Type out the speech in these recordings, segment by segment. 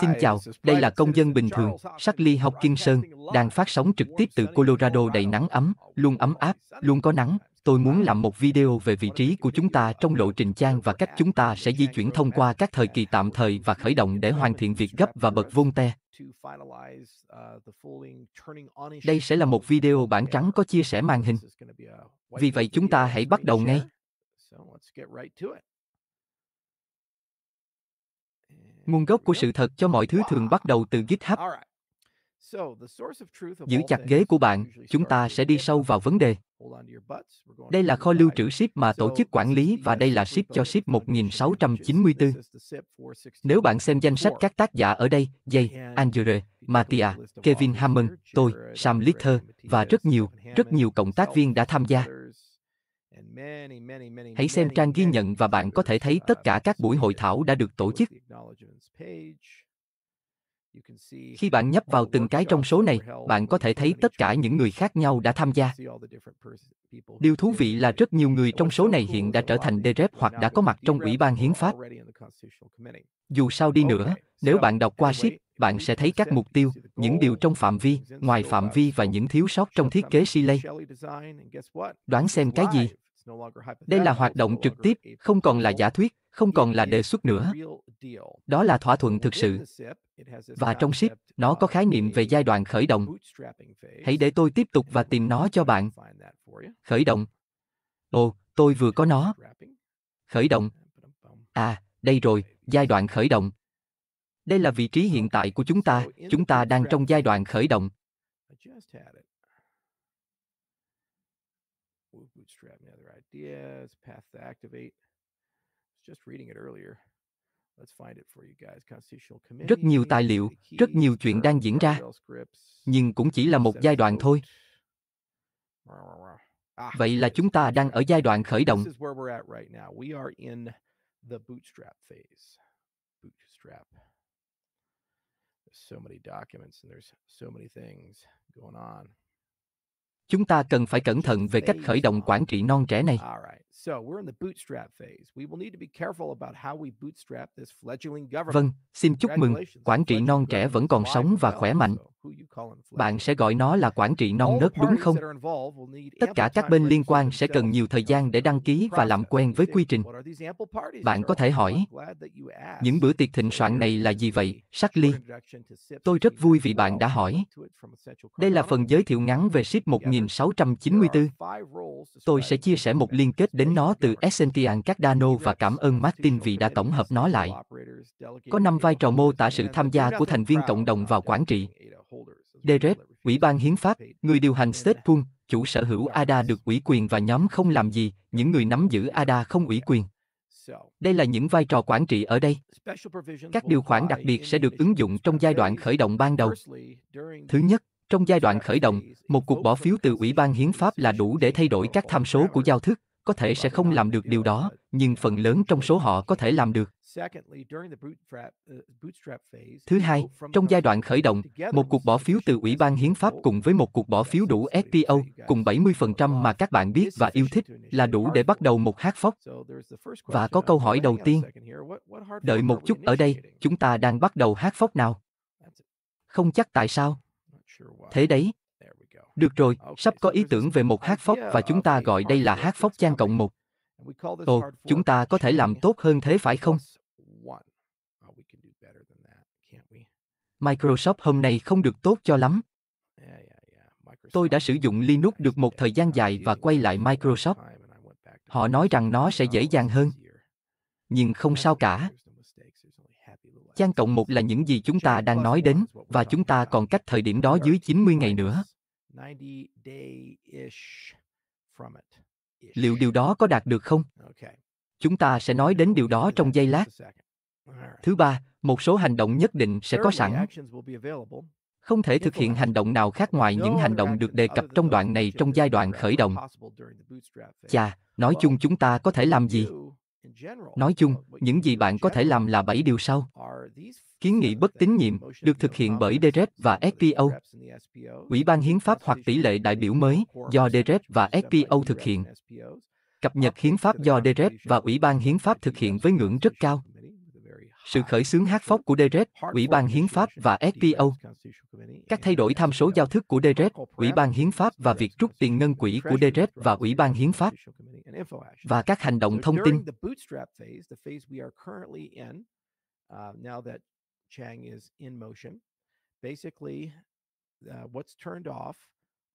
Xin chào, đây là công dân bình thường, Ly Học Kiên Sơn, đang phát sóng trực tiếp từ Colorado đầy nắng ấm, luôn ấm áp, luôn có nắng. Tôi muốn làm một video về vị trí của chúng ta trong lộ trình trang và cách chúng ta sẽ di chuyển thông qua các thời kỳ tạm thời và khởi động để hoàn thiện việc gấp và bật Volte. Đây sẽ là một video bản trắng có chia sẻ màn hình. Vì vậy chúng ta hãy bắt đầu ngay. Nguồn gốc của sự thật cho mọi thứ thường bắt đầu từ GitHub. Giữ chặt ghế của bạn, chúng ta sẽ đi sâu vào vấn đề. Đây là kho lưu trữ ship mà tổ chức quản lý và đây là ship cho ship 1694. Nếu bạn xem danh sách các tác giả ở đây, Jay, Angere, Mattia, Kevin Hammond, tôi, Sam Litter và rất nhiều, rất nhiều cộng tác viên đã tham gia, Hãy xem trang ghi nhận và bạn có thể thấy tất cả các buổi hội thảo đã được tổ chức. Khi bạn nhấp vào từng cái trong số này, bạn có thể thấy tất cả những người khác nhau đã tham gia. Điều thú vị là rất nhiều người trong số này hiện đã trở thành DREP hoặc đã có mặt trong Ủy ban Hiến pháp. Dù sao đi nữa, nếu bạn đọc qua ship, bạn sẽ thấy các mục tiêu, những điều trong phạm vi, ngoài phạm vi và những thiếu sót trong thiết kế Shelley. Đoán xem cái gì? đây là hoạt động trực tiếp không còn là giả thuyết không còn là đề xuất nữa đó là thỏa thuận thực sự và trong ship nó có khái niệm về giai đoạn khởi động hãy để tôi tiếp tục và tìm nó cho bạn khởi động ồ tôi vừa có nó khởi động à đây rồi giai đoạn khởi động đây là vị trí hiện tại của chúng ta chúng ta đang trong giai đoạn khởi động Mike Path to Activate. I was just reading it earlier. Rất nhiều tài liệu, rất nhiều chuyện đang diễn ra, nhưng cũng chỉ là một giai đoạn thôi. Ah, Vậy là chúng ta đang ở giai đoạn khởi động. So many documents and there's so many things going on. Chúng ta cần phải cẩn thận về cách khởi động quản trị non trẻ này. Vâng, xin chúc mừng, quản trị non trẻ vẫn còn sống và khỏe mạnh bạn sẽ gọi nó là quản trị non nớt đúng không tất cả các bên liên quan sẽ cần nhiều thời gian để đăng ký và làm quen với quy trình bạn có thể hỏi những bữa tiệc thịnh soạn này là gì vậy Ly? tôi rất vui vì bạn đã hỏi đây là phần giới thiệu ngắn về ship 1694 tôi sẽ chia sẻ một liên kết đến nó từ essential Cardano và cảm ơn Martin vì đã tổng hợp nó lại có năm vai trò mô tả sự tham gia của thành viên cộng đồng vào quản trị Derek, Ủy ban Hiến pháp, người điều hành Statepun, chủ sở hữu ADA được ủy quyền và nhóm không làm gì, những người nắm giữ ADA không ủy quyền. Đây là những vai trò quản trị ở đây. Các điều khoản đặc biệt sẽ được ứng dụng trong giai đoạn khởi động ban đầu. Thứ nhất, trong giai đoạn khởi động, một cuộc bỏ phiếu từ Ủy ban Hiến pháp là đủ để thay đổi các tham số của giao thức, có thể sẽ không làm được điều đó, nhưng phần lớn trong số họ có thể làm được. Uh, Thứ hai, trong giai đoạn khởi động, một cuộc bỏ phiếu từ Ủy ban Hiến pháp cùng với một cuộc bỏ phiếu đủ SPO, cùng 70% mà các bạn biết và yêu thích, là đủ để bắt đầu một hát phóc. Và có câu hỏi đầu tiên. Đợi một chút ở đây, chúng ta đang bắt đầu hát phóc nào? Không chắc tại sao. Thế đấy, được rồi, sắp có ý tưởng về một hát phóc và chúng ta gọi đây là hát phóc chan cộng một. Ồ, chúng ta có thể làm tốt hơn thế phải không? Oh, Microsoft hôm nay không được tốt cho lắm. Tôi đã sử dụng Linux được một thời gian dài và quay lại Microsoft. Họ nói rằng nó sẽ dễ dàng hơn. Nhưng không sao cả. Chan cộng một là những gì chúng ta đang nói đến, và chúng ta còn cách thời điểm đó dưới 90 ngày nữa liệu điều đó có đạt được không chúng ta sẽ nói đến điều đó trong giây lát thứ ba một số hành động nhất định sẽ có sẵn không thể thực hiện hành động nào khác ngoài những hành động được đề cập trong đoạn này trong giai đoạn khởi động chà nói chung chúng ta có thể làm gì nói chung những gì bạn có thể làm là bảy điều sau Kiến nghị bất tín nhiệm được thực hiện bởi DREP và SPO. Ủy ban Hiến pháp hoặc tỷ lệ đại biểu mới do DREP và SPO thực hiện. Cập nhật hiến pháp do DREP và Ủy ban Hiến pháp thực hiện với ngưỡng rất cao. Sự khởi xướng hát phóc của DREP, Ủy ban Hiến pháp và SPO. Các thay đổi tham số giao thức của DREP, Ủy ban Hiến pháp và việc rút tiền ngân quỹ của DREP và Ủy ban Hiến pháp. Và các hành động thông tin. Chang is in motion. Basically, uh, what's turned off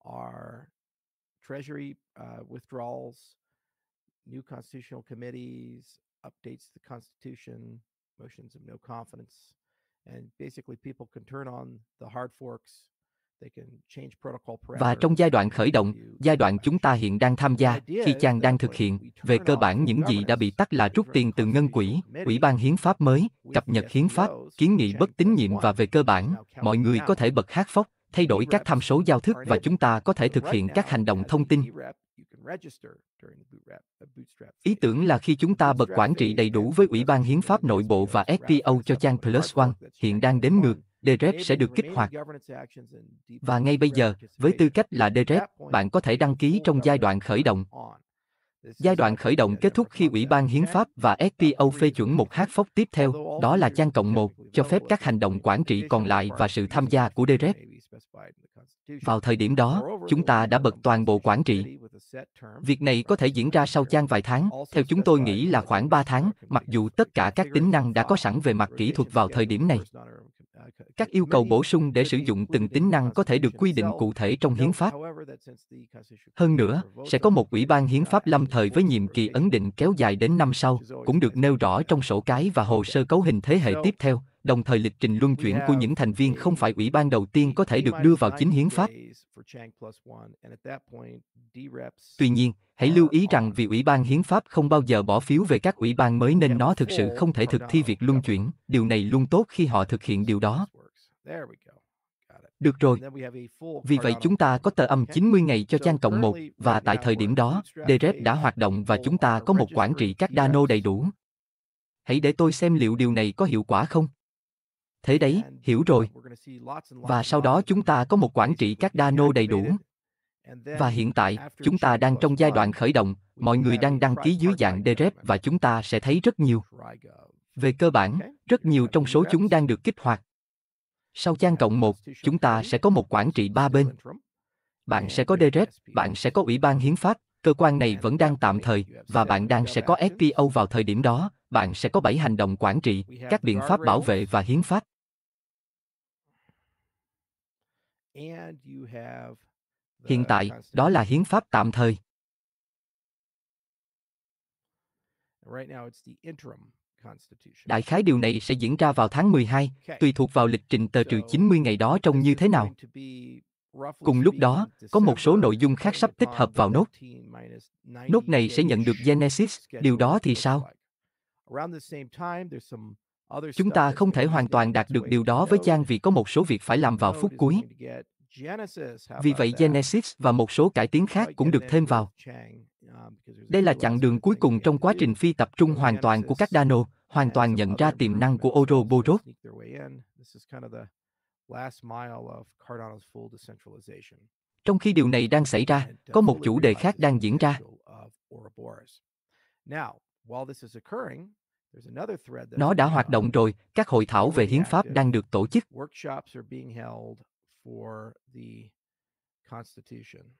are Treasury uh, withdrawals, new constitutional committees, updates to the Constitution, motions of no confidence. And basically, people can turn on the hard forks và trong giai đoạn khởi động giai đoạn chúng ta hiện đang tham gia khi chàng đang thực hiện về cơ bản những gì đã bị tắt là rút tiền từ ngân quỹ ủy ban hiến pháp mới cập nhật hiến pháp e kiến nghị bất tín nhiệm và về cơ bản mọi người có thể bật hát phóc thay đổi các tham số giao thức và chúng ta có thể thực hiện các hành động thông tin Ý tưởng là khi chúng ta bật quản trị đầy đủ với Ủy ban Hiến pháp nội bộ và SPO cho trang Plus One, hiện đang đếm ngược, DREP sẽ được kích hoạt. Và ngay bây giờ, với tư cách là DREP, bạn có thể đăng ký trong giai đoạn khởi động. Giai đoạn khởi động kết thúc khi Ủy ban Hiến pháp và SPO phê chuẩn một hát phóc tiếp theo, đó là trang cộng 1, cho phép các hành động quản trị còn lại và sự tham gia của DREP. Vào thời điểm đó, chúng ta đã bật toàn bộ quản trị. Việc này có thể diễn ra sau trang vài tháng, theo chúng tôi nghĩ là khoảng 3 tháng, mặc dù tất cả các tính năng đã có sẵn về mặt kỹ thuật vào thời điểm này các yêu cầu bổ sung để sử dụng từng tính năng có thể được quy định cụ thể trong hiến pháp. Hơn nữa, sẽ có một ủy ban hiến pháp lâm thời với nhiệm kỳ ấn định kéo dài đến năm sau, cũng được nêu rõ trong sổ cái và hồ sơ cấu hình thế hệ tiếp theo, đồng thời lịch trình luân chuyển của những thành viên không phải ủy ban đầu tiên có thể được đưa vào chính hiến pháp. Tuy nhiên, hãy lưu ý rằng vì ủy ban hiến pháp không bao giờ bỏ phiếu về các ủy ban mới nên nó thực sự không thể thực thi việc luân chuyển, điều này luôn tốt khi họ thực hiện điều đó. Được rồi. Vì vậy chúng ta có tờ âm 90 ngày cho trang cộng 1 và tại thời điểm đó, DREP đã hoạt động và chúng ta có một quản trị các Dano đầy đủ. Hãy để tôi xem liệu điều này có hiệu quả không. Thế đấy, hiểu rồi. Và sau đó chúng ta có một quản trị các Dano đầy đủ. Và hiện tại, chúng ta đang trong giai đoạn khởi động, mọi người đang đăng ký dưới dạng DREP và chúng ta sẽ thấy rất nhiều. Về cơ bản, rất nhiều trong số chúng đang được kích hoạt sau trang cộng một, chúng ta sẽ có một quản trị ba bên. Bạn sẽ có DRED, bạn sẽ có Ủy ban Hiến pháp, cơ quan này vẫn đang tạm thời, và bạn đang sẽ có SPO vào thời điểm đó, bạn sẽ có bảy hành động quản trị, các biện pháp bảo vệ và hiến pháp. Hiện tại, đó là hiến pháp tạm thời. Đại khái điều này sẽ diễn ra vào tháng 12, tùy thuộc vào lịch trình tờ trừ 90 ngày đó trông như thế nào. Cùng lúc đó, có một số nội dung khác sắp tích hợp vào nốt. Nốt này sẽ nhận được Genesis, điều đó thì sao? Chúng ta không thể hoàn toàn đạt được điều đó với Giang vì có một số việc phải làm vào phút cuối. Vì vậy Genesis và một số cải tiến khác cũng được thêm vào. Um, Đây là chặng đường cuối cùng trong quá trình phi tập trung hoàn toàn của các Dano, hoàn toàn nhận ra tiềm năng của Ouroboros. Trong khi điều này đang xảy ra, có một chủ đề khác đang diễn ra. Nó đã hoạt động rồi, các hội thảo về hiến pháp đang được tổ chức.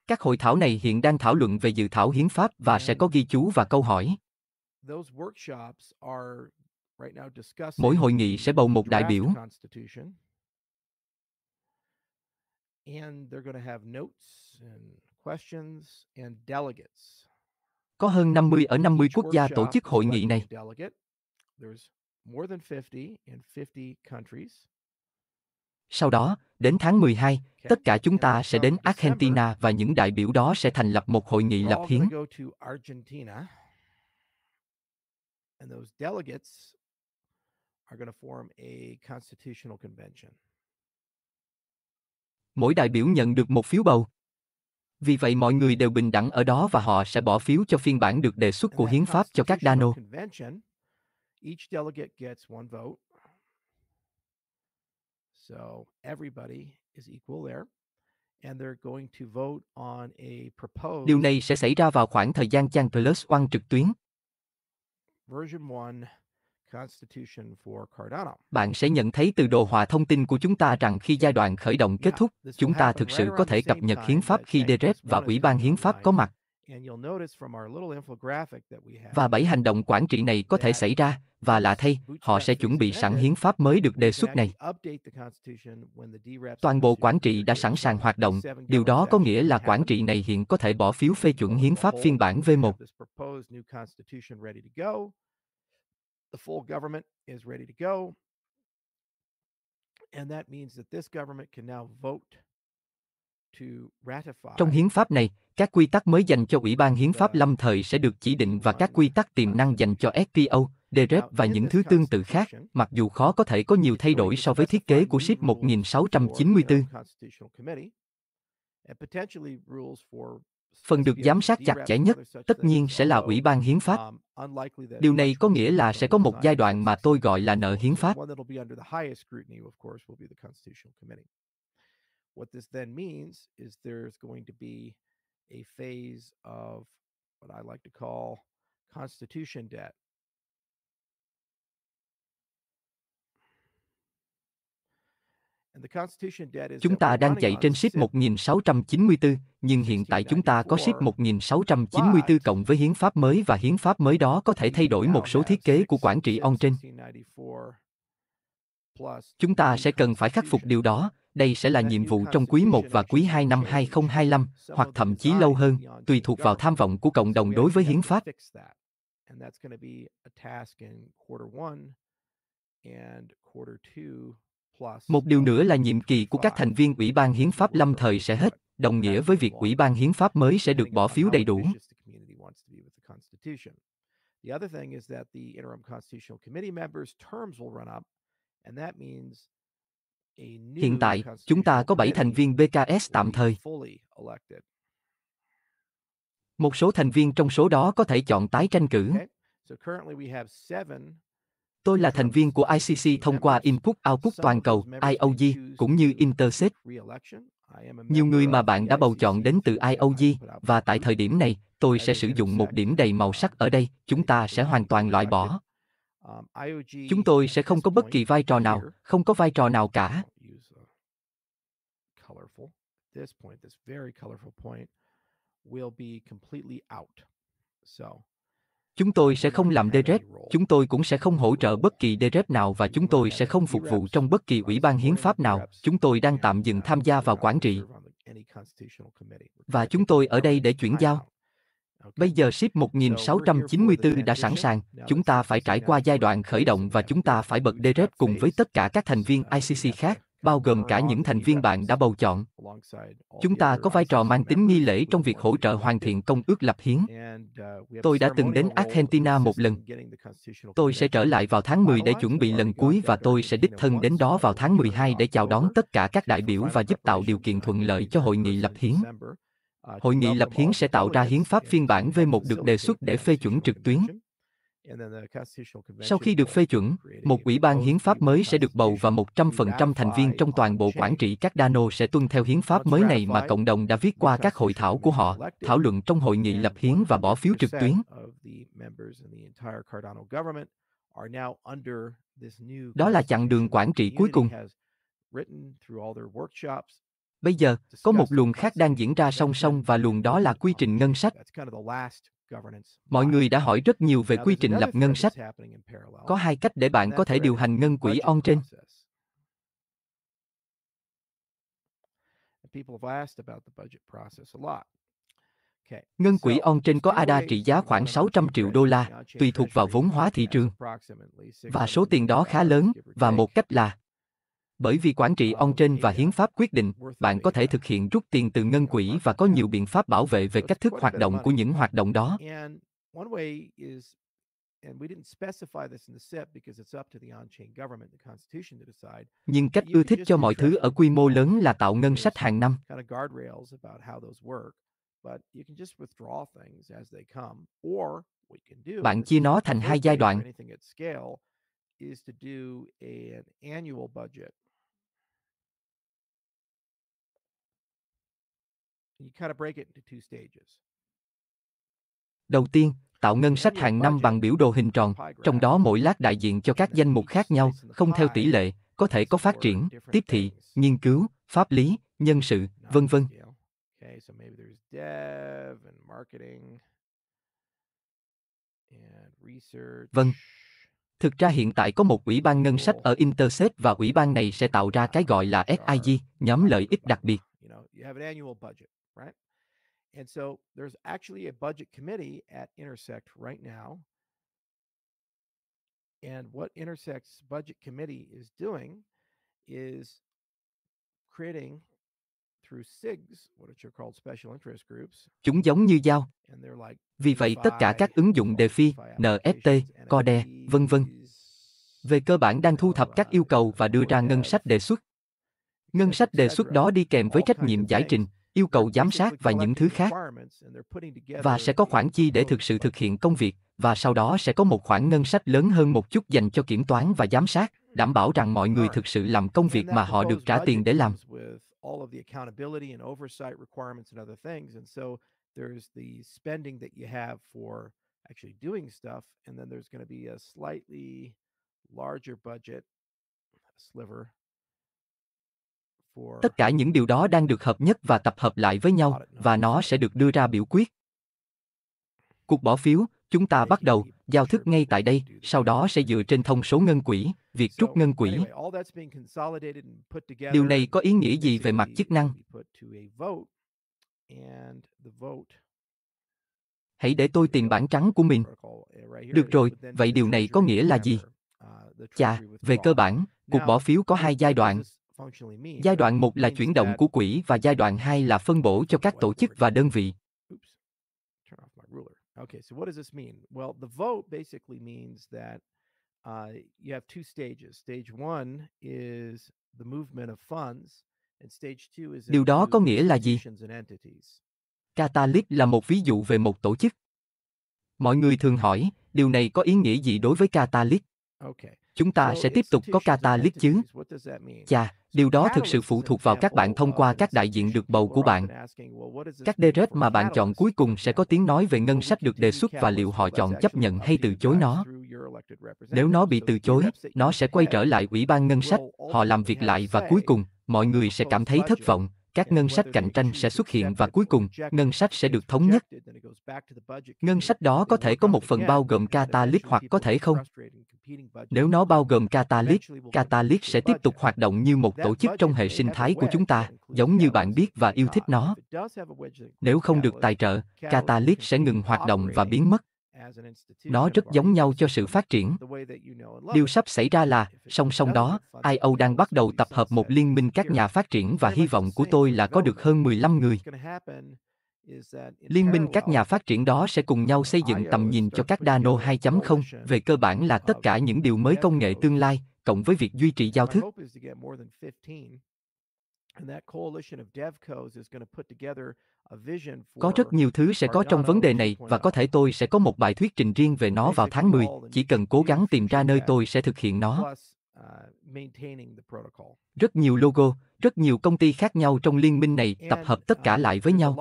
Các hội thảo này hiện đang thảo luận về dự thảo hiến pháp và sẽ có ghi chú và câu hỏi. Mỗi hội nghị sẽ bầu một đại biểu. Có hơn 50 ở 50 quốc gia tổ chức hội nghị này. Sau đó, đến tháng 12, tất cả chúng ta sẽ đến Argentina và những đại biểu đó sẽ thành lập một hội nghị lập hiến. Mỗi đại biểu nhận được một phiếu bầu. Vì vậy mọi người đều bình đẳng ở đó và họ sẽ bỏ phiếu cho phiên bản được đề xuất của hiến pháp cho các Dano. Each delegate gets one vote. So everybody is equal there. Điều này sẽ xảy ra vào khoảng thời gian Chang Plus One trực tuyến. Bạn sẽ nhận thấy từ đồ họa thông tin của chúng ta rằng khi giai đoạn khởi động kết thúc, chúng ta thực sự có thể cập nhật hiến pháp khi DREP và Ủy ban Hiến pháp có mặt. Và bảy hành động quản trị này có thể xảy ra, và lạ thay, họ sẽ chuẩn bị sẵn hiến pháp mới được đề xuất này. Toàn bộ quản trị đã sẵn sàng hoạt động, điều đó có nghĩa là quản trị này hiện có thể bỏ phiếu phê chuẩn hiến pháp phiên bản V1. Trong hiến pháp này, các quy tắc mới dành cho Ủy ban Hiến pháp lâm thời sẽ được chỉ định và các quy tắc tiềm năng dành cho STO, DREP và những thứ tương tự khác, mặc dù khó có thể có nhiều thay đổi so với thiết kế của SIP 1694. Phần được giám sát chặt chẽ nhất, tất nhiên sẽ là Ủy ban Hiến pháp. Điều này có nghĩa là sẽ có một giai đoạn mà tôi gọi là nợ hiến pháp. What this then means is there's going to be a phase of what I like to call constitution debt. Chúng ta đang chạy trên SIP 1694, nhưng hiện tại chúng ta có SIP 1694 cộng với hiến pháp mới và hiến pháp mới đó có thể thay đổi một số thiết kế của quản trị on trên. Chúng ta sẽ cần phải khắc phục điều đó, đây sẽ là nhiệm vụ trong quý 1 và quý 2 năm 2025, hoặc thậm chí lâu hơn, tùy thuộc vào tham vọng của cộng đồng đối với hiến pháp. Một điều nữa là nhiệm kỳ của các thành viên Ủy ban Hiến pháp lâm thời sẽ hết, đồng nghĩa với việc Ủy ban Hiến pháp mới sẽ được bỏ phiếu đầy đủ. The other thing is that the interim constitutional committee members' terms will run up, and that means Hiện tại, chúng ta có 7 thành viên BKS tạm thời. Một số thành viên trong số đó có thể chọn tái tranh cử. Tôi là thành viên của ICC thông qua Input Output toàn cầu, IOG, cũng như Interset. Nhiều người mà bạn đã bầu chọn đến từ IOG, và tại thời điểm này, tôi sẽ sử dụng một điểm đầy màu sắc ở đây, chúng ta sẽ hoàn toàn loại bỏ. Um, chúng tôi sẽ không có bất kỳ vai trò nào không có vai trò nào cả chúng tôi sẽ không làm DREP, chúng tôi cũng sẽ không hỗ trợ bất kỳ DREP nào và chúng tôi sẽ không phục vụ trong bất kỳ ủy ban hiến pháp nào, chúng tôi đang tạm dừng tham gia vào quản trị. Và chúng tôi ở đây để chuyển giao. Bây giờ ship 1694 đã sẵn sàng, chúng ta phải trải qua giai đoạn khởi động và chúng ta phải bật DREP cùng với tất cả các thành viên ICC khác, bao gồm cả những thành viên bạn đã bầu chọn. Chúng ta có vai trò mang tính nghi lễ trong việc hỗ trợ hoàn thiện công ước lập hiến. Uh, tôi đã từng đến Argentina một lần. Tôi sẽ trở lại vào tháng 10 để chuẩn bị lần cuối và tôi sẽ đích thân đến đó vào tháng 12 để chào đón tất cả các đại biểu và giúp tạo điều kiện thuận lợi cho hội nghị lập hiến. Ờ, hội nghị lập hiến sẽ tạo ra hiến pháp phiên bản V1 được đề xuất để phê chuẩn trực tuyến. Sau khi được phê chuẩn, một ủy ban hiến pháp mới sẽ được bầu và 100% thành viên trong toàn bộ quản trị các Dano sẽ tuân theo hiến pháp mới này mà cộng đồng đã viết qua các hội thảo của họ, thảo luận trong hội nghị lập hiến và bỏ phiếu trực tuyến. Đó là chặng đường quản trị cuối cùng. Bây giờ, có một luồng khác đang diễn ra song song và luồng đó là quy trình ngân sách. Mọi người đã hỏi rất nhiều về quy trình lập ngân sách. Có hai cách để bạn có thể điều hành ngân quỹ on trên. Ngân quỹ on trên có ADA trị giá khoảng 600 triệu đô la, tùy thuộc vào vốn hóa thị trường. Và số tiền đó khá lớn, và một cách là bởi vì quản trị on-chain và hiến pháp quyết định, bạn có thể thực hiện rút tiền từ ngân quỹ và có nhiều biện pháp bảo vệ về cách thức hoạt động của những hoạt động đó. Nhưng cách ưa thích cho mọi thứ ở quy mô lớn là tạo ngân sách hàng năm. Bạn chia nó thành hai giai đoạn Đầu tiên, tạo ngân sách hàng năm bằng biểu đồ hình tròn, trong đó mỗi lát đại diện cho các danh mục khác nhau, không theo tỷ lệ, có thể có phát triển, tiếp thị, nghiên cứu, pháp lý, nhân sự, vân vân. Vâng. Thực ra hiện tại có một ủy ban ngân sách ở Interset và ủy ban này sẽ tạo ra cái gọi là SIG, nhóm lợi ích đặc biệt right? And so there's actually a budget committee at Intersect right now. And what Intersect's budget committee is doing is creating through SIGs, what are called special interest groups. Chúng giống như dao. Vì vậy tất cả các ứng dụng DeFi, NFT, CODE, vân vân về cơ bản đang thu thập các yêu cầu và đưa ra ngân sách đề xuất. Ngân sách đề xuất đó đi kèm với trách nhiệm giải trình, yêu cầu giám sát và những thứ khác. Và sẽ có khoản chi để thực sự thực hiện công việc, và sau đó sẽ có một khoản ngân sách lớn hơn một chút dành cho kiểm toán và giám sát, đảm bảo rằng mọi người thực sự làm công việc mà họ được trả tiền để làm. actually doing stuff, and then there's going to be a slightly larger budget sliver tất cả những điều đó đang được hợp nhất và tập hợp lại với nhau và nó sẽ được đưa ra biểu quyết cuộc bỏ phiếu chúng ta bắt đầu giao thức ngay tại đây sau đó sẽ dựa trên thông số ngân quỹ việc rút ngân quỹ điều này có ý nghĩa gì về mặt chức năng hãy để tôi tìm bản trắng của mình được rồi vậy điều này có nghĩa là gì chà về cơ bản cuộc bỏ phiếu có hai giai đoạn Giai đoạn 1 là chuyển động của quỹ và giai đoạn 2 là phân bổ cho các tổ chức và đơn vị. Okay, so what does this mean? Well, the vote basically means that uh, you have two stages. Stage one is the movement of funds, and stage two is Điều đó có nghĩa là gì? Catalyst là một ví dụ về một tổ chức. Mọi người thường hỏi, điều này có ý nghĩa gì đối với Catalyst? Okay chúng ta sẽ tiếp tục có catalyst chứ. Chà, điều đó thực sự phụ thuộc vào các bạn thông qua các đại diện được bầu của bạn. Các DRET mà bạn chọn cuối cùng sẽ có tiếng nói về ngân sách được đề xuất và liệu họ chọn chấp nhận hay từ chối nó. Nếu nó bị từ chối, nó sẽ quay trở lại Ủy ban Ngân sách, họ làm việc lại và cuối cùng, mọi người sẽ cảm thấy thất vọng, các ngân sách cạnh tranh sẽ xuất hiện và cuối cùng, ngân sách sẽ được thống nhất. Ngân sách đó có thể có một phần bao gồm catalyst hoặc có thể không. Nếu nó bao gồm Catalyst, Catalyst sẽ tiếp tục hoạt động như một tổ chức trong hệ sinh thái của chúng ta, giống như bạn biết và yêu thích nó. Nếu không được tài trợ, Catalyst sẽ ngừng hoạt động và biến mất. Nó rất giống nhau cho sự phát triển. Điều sắp xảy ra là, song song đó, IO đang bắt đầu tập hợp một liên minh các nhà phát triển và hy vọng của tôi là có được hơn 15 người. Liên minh các nhà phát triển đó sẽ cùng nhau xây dựng tầm nhìn cho các Dano 2.0, về cơ bản là tất cả những điều mới công nghệ tương lai, cộng với việc duy trì giao thức. Có rất nhiều thứ sẽ có trong vấn đề này và oh. có thể tôi sẽ có một bài thuyết trình riêng về nó vào tháng 10, chỉ cần cố gắng tìm ra nơi tôi sẽ thực hiện nó. Uh, rất nhiều logo, rất nhiều công ty khác nhau trong liên minh này tập hợp tất cả uh, lại với nhau.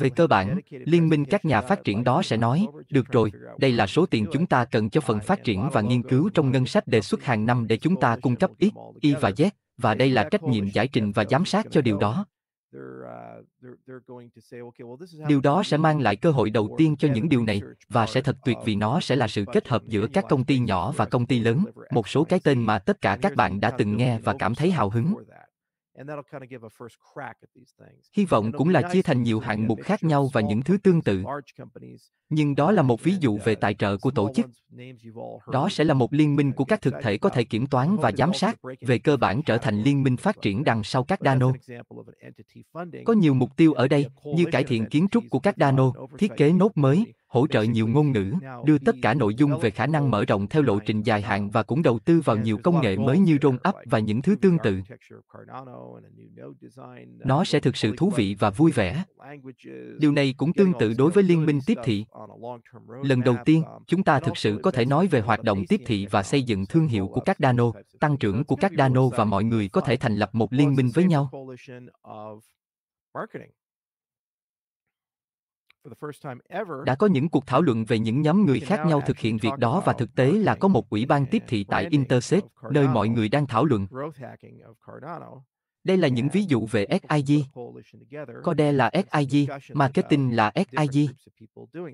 Về cơ bản, liên minh các nhà phát triển đó sẽ nói, được rồi, đây là số tiền chúng ta cần cho phần phát triển và nghiên cứu trong ngân sách đề xuất hàng năm để chúng ta cung cấp X, Y và Z, và đây là trách nhiệm giải trình và giám sát cho điều đó điều đó sẽ mang lại cơ hội đầu tiên cho những điều này và sẽ thật tuyệt vì nó sẽ là sự kết hợp giữa các công ty nhỏ và công ty lớn một số cái tên mà tất cả các bạn đã từng nghe và cảm thấy hào hứng Hy vọng cũng là chia thành nhiều hạng mục khác nhau và những thứ tương tự. Nhưng đó là một ví dụ về uh, tài trợ của tổ chức. Đó sẽ là một liên minh của các thực thể có thể kiểm toán và giám sát, về cơ bản trở thành liên minh phát triển đằng sau các Dano. Có nhiều mục tiêu ở đây, như cải thiện kiến trúc của các Dano, thiết kế nốt mới, hỗ trợ nhiều ngôn ngữ, đưa tất cả nội dung về khả năng mở rộng theo lộ trình dài hạn và cũng đầu tư vào nhiều công nghệ mới như roll up và những thứ tương tự. Nó sẽ thực sự thú vị và vui vẻ. Điều này cũng tương tự đối với liên minh tiếp thị. Lần đầu tiên, chúng ta thực sự có thể nói về hoạt động tiếp thị và xây dựng thương hiệu của các Dano, tăng trưởng của các Dano và mọi người có thể thành lập một liên minh với nhau đã có những cuộc thảo luận về những nhóm người khác nhau thực hiện việc đó và thực tế là có một ủy ban tiếp thị tại Intersect, nơi mọi người đang thảo luận. Đây là những ví dụ về SIG. Code là SIG, marketing là SIG.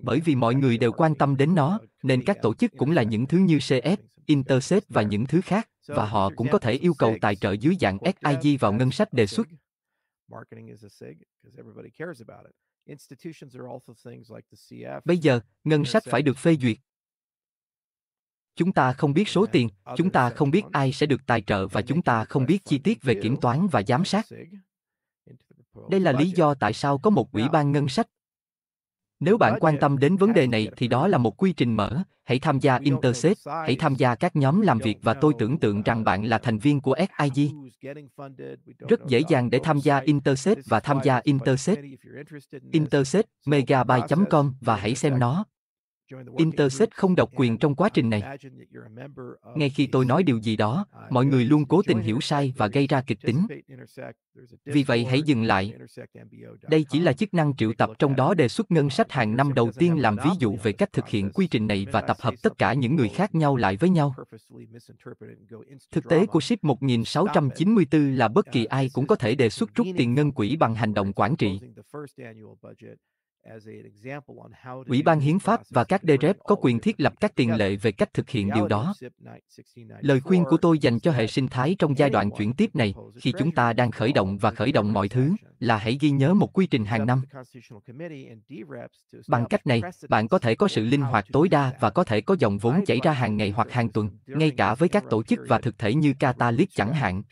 Bởi vì mọi người đều quan tâm đến nó, nên các tổ chức cũng là những thứ như CS, Intercept và những thứ khác, và họ cũng có thể yêu cầu tài trợ dưới dạng SIG vào ngân sách đề xuất. Bây giờ, ngân sách phải được phê duyệt. Chúng ta không biết số tiền, chúng ta không biết ai sẽ được tài trợ và chúng ta không biết chi tiết về kiểm toán và giám sát. Đây là lý do tại sao có một ủy ban ngân sách nếu bạn quan tâm đến vấn đề này thì đó là một quy trình mở, hãy tham gia Intercept, hãy tham gia các nhóm làm việc và tôi tưởng tượng rằng bạn là thành viên của SIG. Rất dễ dàng để tham gia Intercept và tham gia Intercept. Intercept, megabyte.com và hãy xem nó. Interset không độc quyền trong quá trình này. Ngay khi tôi nói điều gì đó, uh, mọi người luôn cố tình hiểu sai và gây ra kịch tính. Vì vậy hãy dừng lại. Đây chỉ là chức năng triệu tập trong đó đề xuất ngân sách uh, hàng năm đầu tiên làm ví dụ về cách thực hiện quy trình này và tập hợp tất cả những người khác nhau lại với nhau. Thực tế của SHIP 1694 là bất kỳ uh, ai cũng có thể đề xuất rút tiền ngân quỹ bằng hành động quản trị. Ủy ban Hiến pháp và các DREP có quyền thiết lập các tiền lệ về cách thực hiện điều đó. Lời khuyên của tôi dành cho hệ sinh thái trong giai đoạn chuyển tiếp này, khi chúng ta đang khởi động và khởi động mọi thứ, là hãy ghi nhớ một quy trình hàng năm. Bằng cách này, bạn có thể có sự linh hoạt tối đa và có thể có dòng vốn chảy ra hàng ngày hoặc hàng tuần, ngay cả với các tổ chức và thực thể như Catalyst chẳng hạn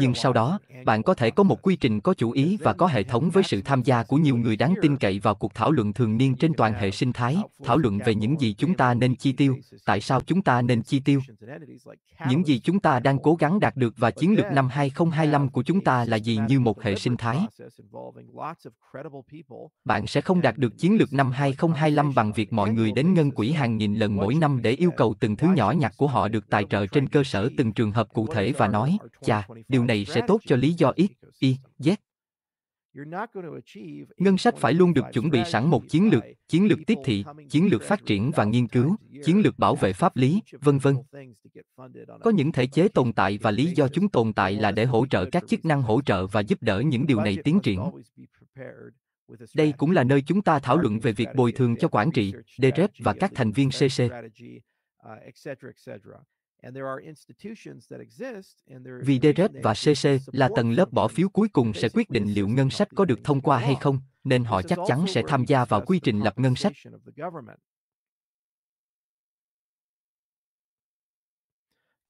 nhưng sau đó bạn có thể có một quy trình có chủ ý và có hệ thống với sự tham gia của nhiều người đáng tin cậy vào cuộc thảo luận thường niên trên toàn hệ sinh thái thảo luận về những gì chúng ta nên chi tiêu tại sao chúng ta nên chi tiêu những gì chúng ta đang cố gắng đạt được và chiến lược năm 2025 của chúng ta là gì như một hệ sinh thái bạn sẽ không đạt được chiến lược năm 2025 bằng việc mọi người đến ngân quỹ hàng nghìn lần mỗi năm để yêu cầu từng thứ nhỏ nhặt của họ được tài trợ trên cơ sở từng trường hợp cụ thể và nói chà, dạ, điều này sẽ tốt cho lý do X, Y, Z. Ngân sách phải luôn được chuẩn bị sẵn một chiến lược, chiến lược tiếp thị, chiến lược phát triển và nghiên cứu, chiến lược bảo vệ pháp lý, vân vân. Có những thể chế tồn tại và lý do chúng tồn tại là để hỗ trợ các chức năng hỗ trợ và giúp đỡ những điều này tiến triển. Đây cũng là nơi chúng ta thảo luận về việc bồi thường cho quản trị, DREP và các thành viên CC. Vì DREP và CC là tầng lớp bỏ phiếu cuối cùng sẽ quyết định liệu ngân sách có được thông qua hay không, nên họ chắc chắn sẽ tham gia vào quy trình lập ngân sách.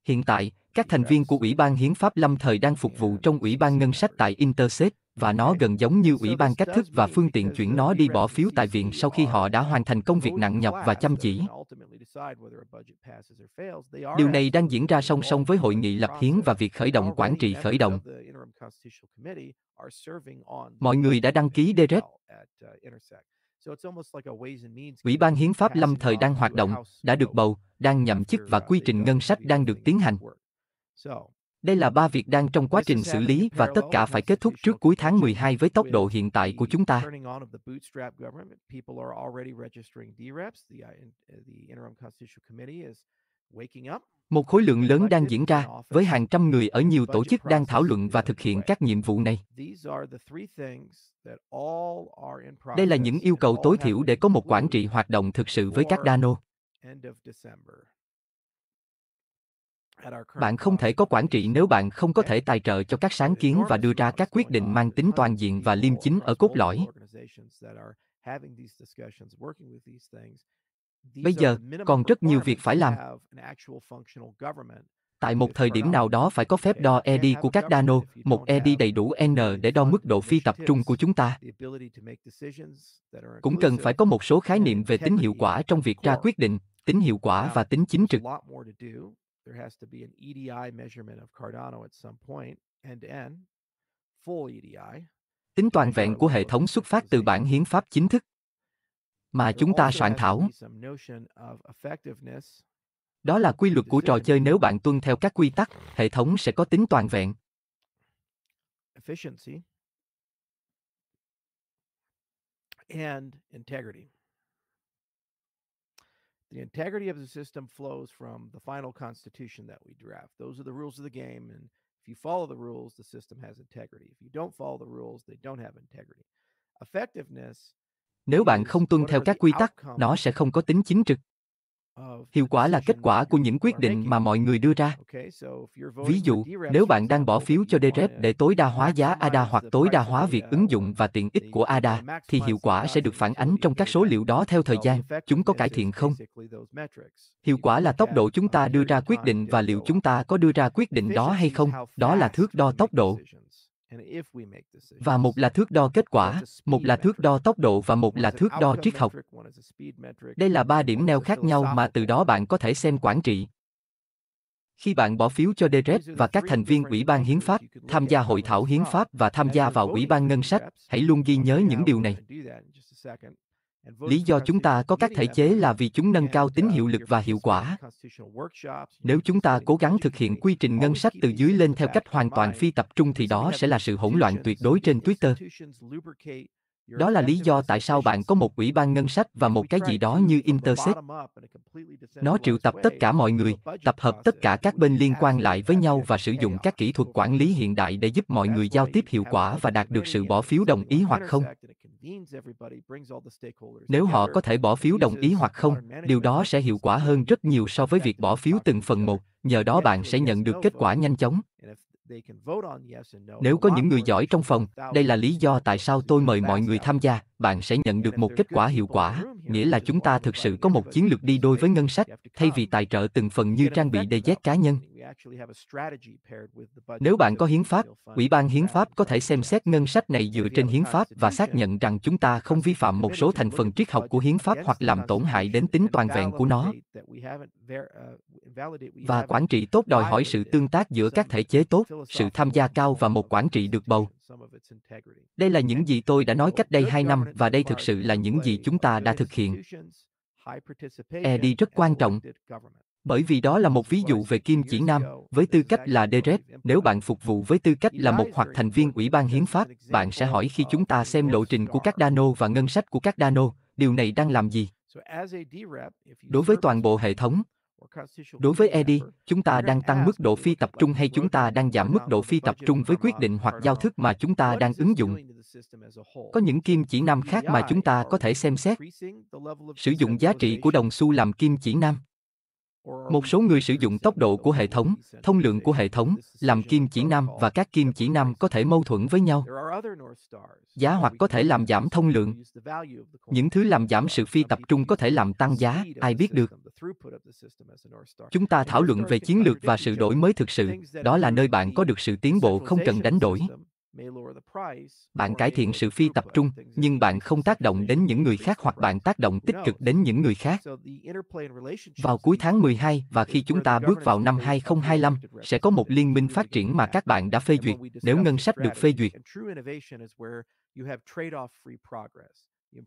Hiện tại, các thành viên của Ủy ban Hiến pháp lâm thời đang phục vụ trong Ủy ban Ngân sách tại Interstate, và nó gần giống như Ủy ban cách thức và phương tiện chuyển nó đi bỏ phiếu tại viện sau khi họ đã hoàn thành công việc nặng nhọc và chăm chỉ. Điều này đang diễn ra song song với hội nghị lập hiến và việc khởi động quản trị khởi động. Mọi người đã đăng ký DRET. Uh, Ủy ban Hiến pháp lâm thời đang hoạt động, đã được bầu, đang nhậm chức và uh, quy trình ngân sách đang được tiến hành. Đây là ba việc đang trong quá trình xử lý và tất cả phải kết thúc trước cuối tháng 12 với tốc độ hiện tại của chúng ta. Uh, uh, một khối lượng lớn đang diễn ra, với hàng trăm người ở nhiều tổ chức đang thảo luận và thực hiện các nhiệm vụ này. Đây là những yêu cầu tối thiểu để có một quản trị hoạt động thực sự với các Dano bạn không thể có quản trị nếu bạn không có thể tài trợ cho các sáng kiến và đưa ra các quyết định mang tính toàn diện và liêm chính ở cốt lõi bây giờ còn rất nhiều việc phải làm tại một thời điểm nào đó phải có phép đo ED của các Dano, một ED đầy đủ N để đo mức độ phi tập trung của chúng ta. Cũng cần phải có một số khái niệm về tính hiệu quả trong việc ra quyết định, tính hiệu quả và tính chính trực there has to be an EDI measurement of Cardano at some point, and n full EDI. Tính toàn vẹn của hệ thống xuất phát từ bản hiến pháp chính thức mà chúng ta soạn thảo. Đó là quy luật của trò chơi nếu bạn tuân theo các quy tắc, hệ thống sẽ có tính toàn vẹn. And integrity. The integrity of the system flows from the final constitution that we draft. Those are the rules of the game. And if you follow the rules, the system has integrity. If you don't follow the rules, they don't have integrity. Effectiveness Nếu bạn không tuân theo các quy tắc, nó sẽ không có tính chính trực. hiệu quả là kết quả của những quyết định mà mọi người đưa ra ví dụ nếu bạn đang bỏ phiếu cho drep để tối đa hóa giá ada hoặc tối đa hóa việc ứng dụng và tiện ích của ada thì hiệu quả sẽ được phản ánh trong các số liệu đó theo thời gian chúng có cải thiện không hiệu quả là tốc độ chúng ta đưa ra quyết định và liệu chúng ta có đưa ra quyết định đó hay không đó là thước đo tốc độ và một là thước đo kết quả một là thước đo tốc độ và một là thước đo triết học đây là ba điểm neo khác nhau mà từ đó bạn có thể xem quản trị khi bạn bỏ phiếu cho DREP và các thành viên Ủy ban Hiến pháp, tham gia hội thảo hiến pháp và tham gia vào Ủy ban ngân sách, hãy luôn ghi nhớ những điều này. Lý do chúng ta có các thể chế là vì chúng nâng cao tính hiệu lực và hiệu quả. Nếu chúng ta cố gắng thực hiện quy trình ngân sách từ dưới lên theo cách hoàn toàn phi tập trung thì đó sẽ là sự hỗn loạn tuyệt đối trên Twitter. Đó là lý do tại sao bạn có một ủy ban ngân sách và một cái gì đó như interset Nó triệu tập tất cả mọi người, tập hợp tất cả các bên liên quan lại với nhau và sử dụng các kỹ thuật quản lý hiện đại để giúp mọi người giao tiếp hiệu quả và đạt được sự bỏ phiếu đồng ý hoặc không. Nếu họ có thể bỏ phiếu đồng ý hoặc không, điều đó sẽ hiệu quả hơn rất nhiều so với việc bỏ phiếu từng phần một, nhờ đó bạn sẽ nhận được kết quả nhanh chóng. Nếu có những người giỏi trong phòng, đây là lý do tại sao tôi mời mọi người tham gia, bạn sẽ nhận được một kết quả hiệu quả, nghĩa là chúng ta thực sự có một chiến lược đi đôi với ngân sách, thay vì tài trợ từng phần như trang bị để giác cá nhân, nếu bạn có hiến pháp, Ủy ban hiến pháp có thể xem xét ngân sách này dựa trên hiến pháp và xác nhận rằng chúng ta không vi phạm một số thành phần triết học của hiến pháp hoặc làm tổn hại đến tính toàn vẹn của nó. Uh, và quản trị tốt đòi hỏi sự tương tác giữa các thể chế tốt, sự tham gia cao và một quản trị được bầu. Đây là những gì tôi đã nói cách đây 2 năm và đây thực sự là những gì chúng ta đã thực hiện. ED rất quan trọng. Bởi vì đó là một ví dụ về Kim Chỉ Nam, với tư cách là DREP, nếu bạn phục vụ với tư cách là một hoặc thành viên Ủy ban Hiến pháp, bạn sẽ hỏi khi chúng ta xem lộ trình của các Dano và ngân sách của các Dano, điều này đang làm gì? Đối với toàn bộ hệ thống, Đối với ED, chúng ta đang tăng mức độ phi tập trung hay chúng ta đang giảm mức độ phi tập trung với quyết định hoặc giao thức mà chúng ta đang ứng dụng? Có những kim chỉ nam khác mà chúng ta có thể xem xét. Sử dụng giá trị của đồng xu làm kim chỉ nam. Một số người sử dụng tốc độ của hệ thống, thông lượng của hệ thống, làm kim chỉ nam và các kim chỉ nam có thể mâu thuẫn với nhau. Giá hoặc có thể làm giảm thông lượng. Những thứ làm giảm sự phi tập trung có thể làm tăng giá, ai biết được. Chúng ta thảo luận về chiến lược và sự đổi mới thực sự, đó là nơi bạn có được sự tiến bộ không cần đánh đổi bạn cải thiện sự phi tập trung nhưng bạn không tác động đến những người khác hoặc bạn tác động tích cực đến những người khác. Vào cuối tháng 12 và khi chúng ta bước vào năm 2025, sẽ có một liên minh phát triển mà các bạn đã phê duyệt, nếu ngân sách được phê duyệt.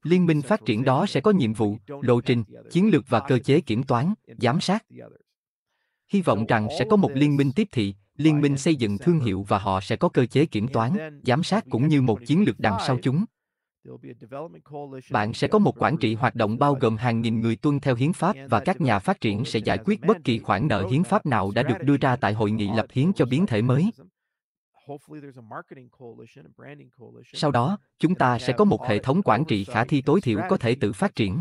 Liên minh phát triển đó sẽ có nhiệm vụ, lộ trình, chiến lược và cơ chế kiểm toán, giám sát hy vọng rằng sẽ có một liên minh tiếp thị, liên minh xây dựng thương hiệu và họ sẽ có cơ chế kiểm toán, giám sát cũng như một chiến lược đằng sau chúng. Bạn sẽ có một quản trị hoạt động bao gồm hàng nghìn người tuân theo hiến pháp và các nhà phát triển sẽ giải quyết bất kỳ khoản nợ hiến pháp nào đã được đưa ra tại hội nghị lập hiến cho biến thể mới. Sau đó, chúng ta sẽ có một hệ thống quản trị khả thi tối thiểu có thể tự phát triển.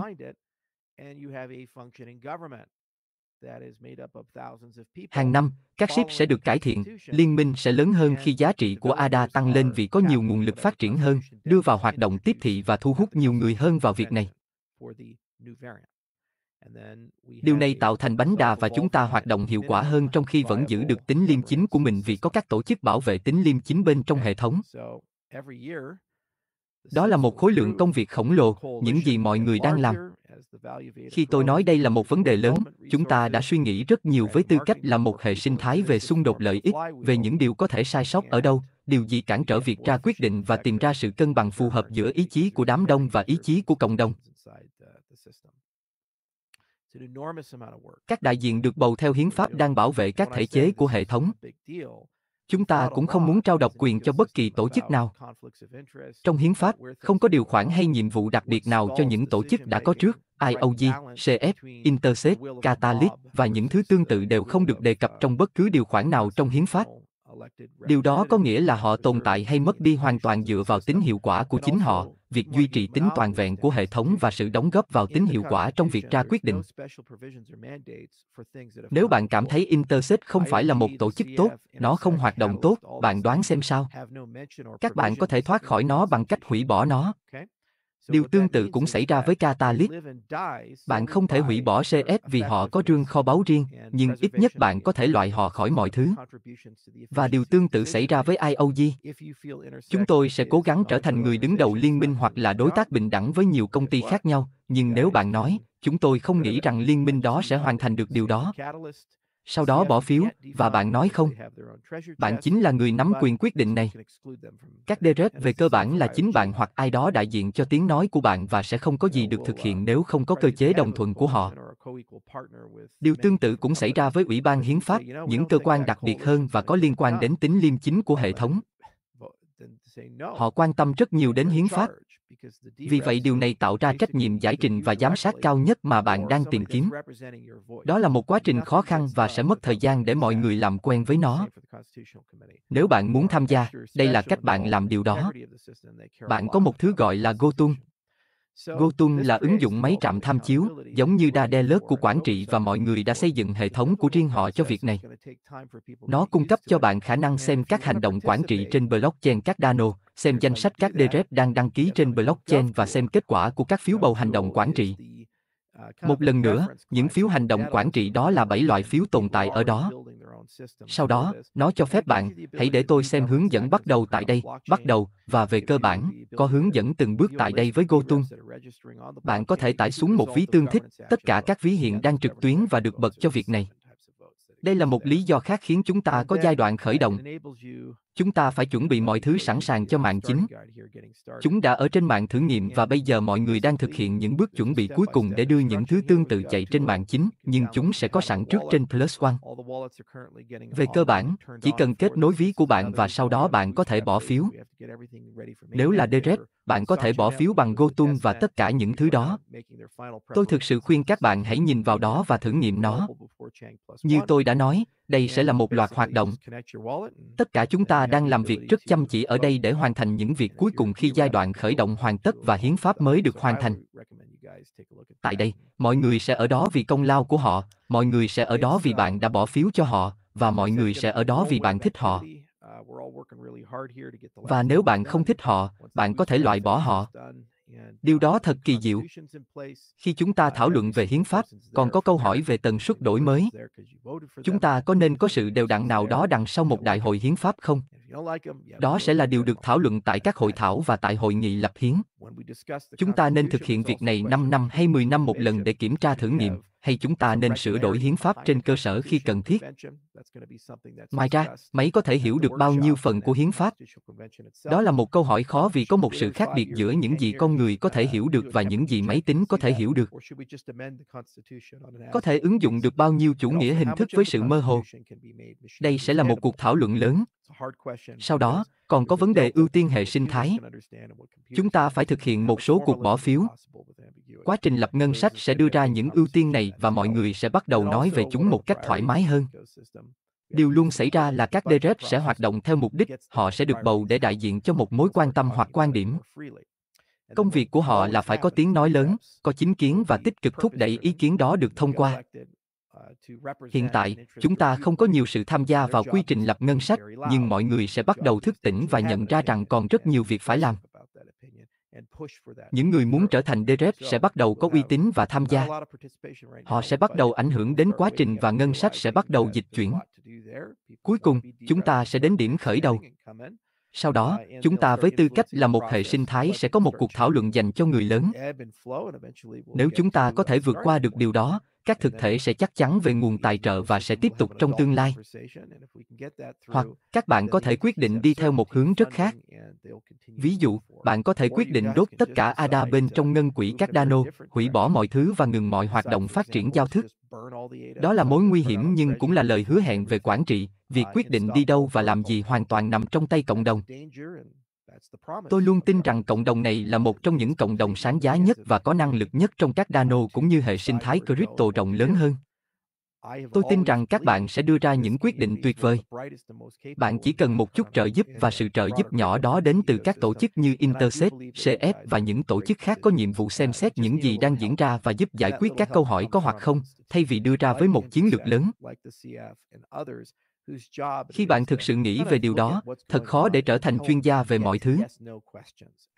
Hàng năm, các ship sẽ được cải thiện, liên minh sẽ lớn hơn khi giá trị của ADA tăng lên vì có nhiều nguồn lực phát triển hơn, đưa vào hoạt động tiếp thị và thu hút nhiều người hơn vào việc này. Điều này tạo thành bánh đà và chúng ta hoạt động hiệu quả hơn trong khi vẫn giữ được tính liêm chính của mình vì có các tổ chức bảo vệ tính liêm chính bên trong hệ thống. Đó là một khối lượng công việc khổng lồ, những gì mọi người đang làm khi tôi nói đây là một vấn đề lớn chúng ta đã suy nghĩ rất nhiều với tư cách là một hệ sinh thái về xung đột lợi ích về những điều có thể sai sót ở đâu điều gì cản trở việc ra quyết định và tìm ra sự cân bằng phù hợp giữa ý chí của đám đông và ý chí của cộng đồng các đại diện được bầu theo hiến pháp đang bảo vệ các thể chế của hệ thống chúng ta cũng không muốn trao độc quyền cho bất kỳ tổ chức nào. Trong hiến pháp, không có điều khoản hay nhiệm vụ đặc biệt nào cho những tổ chức đã có trước. IOG, CF, Intercept, Catalyst và những thứ tương tự đều không được đề cập trong bất cứ điều khoản nào trong hiến pháp. Điều đó có nghĩa là họ tồn tại hay mất đi hoàn toàn dựa vào tính hiệu quả của chính họ, việc duy trì tính toàn vẹn của hệ thống và sự đóng góp vào tính hiệu quả trong việc ra quyết định. Nếu bạn cảm thấy Intercept không phải là một tổ chức tốt, nó không hoạt động tốt, bạn đoán xem sao. Các bạn có thể thoát khỏi nó bằng cách hủy bỏ nó. Điều tương tự cũng xảy ra với Catalyst. Bạn không thể hủy bỏ CS vì họ có rương kho báu riêng, nhưng ít nhất bạn có thể loại họ khỏi mọi thứ. Và điều tương tự xảy ra với IOG. Chúng tôi sẽ cố gắng trở thành người đứng đầu liên minh hoặc là đối tác bình đẳng với nhiều công ty khác nhau, nhưng nếu bạn nói, chúng tôi không nghĩ rằng liên minh đó sẽ hoàn thành được điều đó sau đó bỏ phiếu, và bạn nói không. Bạn chính là người nắm quyền quyết định này. Các DRS về cơ bản là chính bạn hoặc ai đó đại diện cho tiếng nói của bạn và sẽ không có gì được thực hiện uh, nếu không có cơ chế đồng thuận của họ. Điều tương tự cũng xảy ra với Ủy ban Hiến pháp, những cơ quan đặc biệt hơn và có liên quan đến tính liêm chính của hệ thống. Họ quan tâm rất nhiều đến hiến pháp. Vì vậy điều này tạo ra trách nhiệm giải trình và giám sát cao nhất mà bạn đang tìm kiếm. Đó là một quá trình khó khăn và sẽ mất thời gian để mọi người làm quen với nó. Nếu bạn muốn tham gia, đây là cách bạn làm điều đó. Bạn có một thứ gọi là Go Tung, Gotum là ứng dụng máy trạm tham chiếu, giống như đa đe lớp của quản trị và mọi người đã xây dựng hệ thống của riêng họ cho việc này. Nó cung cấp cho bạn khả năng xem các hành động quản trị trên blockchain các Dano, xem danh sách các DREP đang đăng ký trên blockchain và xem kết quả của các phiếu bầu hành động quản trị. Uh, Một lần nữa, những phiếu hành động quản trị đó là 7 loại phiếu tồn tại ở đó, sau đó, nó cho phép bạn, hãy để tôi xem hướng dẫn bắt đầu tại đây, bắt đầu, và về cơ bản, có hướng dẫn từng bước tại đây với GoTun. Bạn có thể tải xuống một ví tương thích, tất cả các ví hiện đang trực tuyến và được bật cho việc này. Đây là một lý do khác khiến chúng ta có giai đoạn khởi động. Chúng ta phải chuẩn bị mọi thứ sẵn sàng cho mạng chính. Chúng đã ở trên mạng thử nghiệm và bây giờ mọi người đang thực hiện những bước chuẩn bị cuối cùng để đưa những thứ tương tự chạy trên mạng chính, nhưng chúng sẽ có sẵn trước trên Plus One. Về cơ bản, chỉ cần kết nối ví của bạn và sau đó bạn có thể bỏ phiếu. Nếu là Direct, bạn có thể bỏ phiếu bằng GoTum và tất cả những thứ đó. Tôi thực sự khuyên các bạn hãy nhìn vào đó và thử nghiệm nó. Như tôi đã nói, đây sẽ là một loạt hoạt động. Tất cả chúng ta đang làm việc rất chăm chỉ ở đây để hoàn thành những việc cuối cùng khi giai đoạn khởi động hoàn tất và hiến pháp mới được hoàn thành. Tại đây, mọi người sẽ ở đó vì công lao của họ, mọi người sẽ ở đó vì uh, bạn đã bỏ phiếu cho họ, và mọi người sẽ ở đó vì bạn thích họ. Uh, và nếu bạn không thích họ, bạn có thể loại bỏ họ. Điều đó thật kỳ diệu. Khi chúng ta thảo luận về hiến pháp, còn có câu hỏi về tần suất đổi mới. Chúng ta có nên có sự đều đặn nào đó đằng sau một đại hội hiến pháp không? Đó sẽ là điều được thảo luận tại các hội thảo và tại hội nghị lập hiến. Chúng ta nên thực hiện việc này 5 năm hay 10 năm một lần để kiểm tra thử nghiệm hay chúng ta nên sửa đổi hiến pháp trên cơ sở khi cần thiết. Ngoài ra, máy có thể hiểu được bao nhiêu phần của hiến pháp? Đó là một câu hỏi khó vì có một sự khác biệt giữa những gì con người có thể hiểu được và những gì máy tính có thể hiểu được. Có thể ứng dụng được bao nhiêu chủ nghĩa hình thức với sự mơ hồ? Đây sẽ là một cuộc thảo luận lớn. Sau đó, còn có vấn đề ưu tiên hệ sinh thái. Chúng ta phải thực hiện một số cuộc bỏ phiếu. Quá trình lập ngân sách sẽ đưa ra những ưu tiên này và mọi người sẽ bắt đầu nói về chúng một cách thoải mái hơn. Điều luôn xảy ra là các DRED sẽ hoạt động theo mục đích, họ sẽ được bầu để đại diện cho một mối quan tâm hoặc quan điểm. Công việc của họ là phải có tiếng nói lớn, có chính kiến và tích cực thúc đẩy ý kiến đó được thông qua hiện tại chúng ta không có nhiều sự tham gia vào quy trình lập ngân sách nhưng mọi người sẽ bắt đầu thức tỉnh và nhận ra rằng còn rất nhiều việc phải làm những người muốn trở thành DREP sẽ bắt đầu có uy tín và tham gia. Họ sẽ bắt đầu ảnh hưởng đến quá trình và ngân sách sẽ bắt đầu dịch chuyển. Cuối cùng, chúng ta sẽ đến điểm khởi đầu. Sau đó, chúng ta với tư cách là một hệ sinh thái sẽ có một cuộc thảo luận dành cho người lớn. Nếu chúng ta có thể vượt qua được điều đó, các thực thể sẽ chắc chắn về nguồn tài trợ và sẽ tiếp tục trong tương lai. Hoặc, các bạn có thể quyết định đi theo một hướng rất khác. Ví dụ, bạn có thể quyết định đốt tất cả ADA bên trong ngân quỹ các Cardano, hủy bỏ mọi thứ và ngừng mọi hoạt động phát triển giao thức. Đó là mối nguy hiểm nhưng cũng là lời hứa hẹn về quản trị, việc quyết định đi đâu và làm gì hoàn toàn nằm trong tay cộng đồng. Tôi luôn tin rằng cộng đồng này là một trong những cộng đồng sáng giá nhất và có năng lực nhất trong các Dano cũng như hệ sinh thái crypto rộng lớn hơn. Tôi tin rằng các bạn sẽ đưa ra những quyết định tuyệt vời. Bạn chỉ cần một chút trợ giúp và sự trợ giúp nhỏ đó đến từ các tổ chức như Intercept, CF và những tổ chức khác có nhiệm vụ xem xét những gì đang diễn ra và giúp giải quyết các câu hỏi có hoặc không, thay vì đưa ra với một chiến lược lớn khi bạn thực sự nghĩ về điều đó thật khó để trở thành chuyên gia về mọi thứ